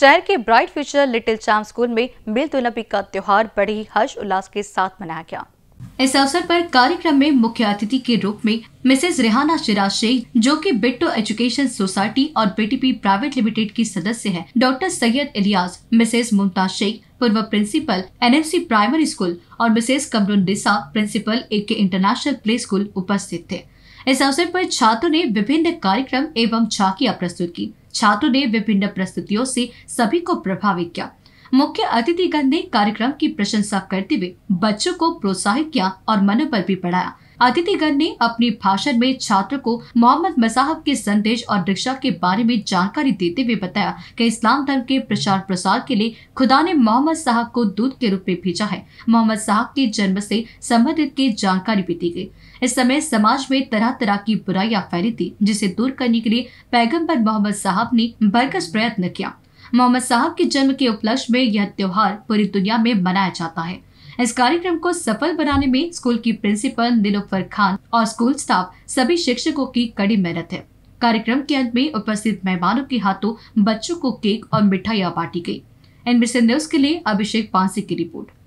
शहर के bright future little charm school में मिल तुनबी का त्योहार बड़े ही हर्ष उल्लास के साथ मनाया गया इस अवसर पर कार्यक्रम में मुख्य अतिथि के रूप में मिसेज रेहाना शिराज शेख जो कि बिट्टो एजुकेशन सोसाइटी और बीटीपी प्राइवेट लिमिटेड की सदस्य है डॉक्टर सैयद इलियास मिसेज मुमताज शेख पूर्व प्रिंसिपल एनएमसी प्राइमरी स्कूल और मिसेज कमरुन डिसा principal A K international play school उपस्थित थे इस अवसर पर छात्रों ने विभिन्न कार्यक्रम एवं झाकियां प्रस्तुत की छात्रों ने विभिन्न प्रस्तुतियों से सभी को प्रभावित किया मुख्य अतिथिगण ने कार्यक्रम की प्रशंसा करते हुए बच्चों को प्रोत्साहित किया और मनोबल भी बढ़ाया अतिथिगण ने अपने भाषण में छात्र को मोहम्मद मसाहब के संदेश और दीक्षा के बारे में जानकारी देते हुए बताया कि इस्लाम धर्म के प्रचार प्रसार के लिए खुदा ने मोहम्मद साहब को दूध के रूप में भेजा है मोहम्मद साहब के जन्म से संबंधित की जानकारी भी दी गई इस समय समाज में तरह तरह की बुराइयां फैली थी जिसे दूर करने के लिए पैगम्बर मोहम्मद साहब ने बरकस प्रयत्न किया मोहम्मद साहब के जन्म के उपलक्ष्य में यह त्योहार पूरी दुनिया में मनाया जाता है इस कार्यक्रम को सफल बनाने में स्कूल की प्रिंसिपल नीलोफर खान और स्कूल स्टाफ सभी शिक्षकों की कड़ी मेहनत है कार्यक्रम के अंत में उपस्थित मेहमानों के हाथों बच्चों को केक और मिठाइयाँ बांटी गयी एनबीसी न्यूज के लिए अभिषेक पांसी की रिपोर्ट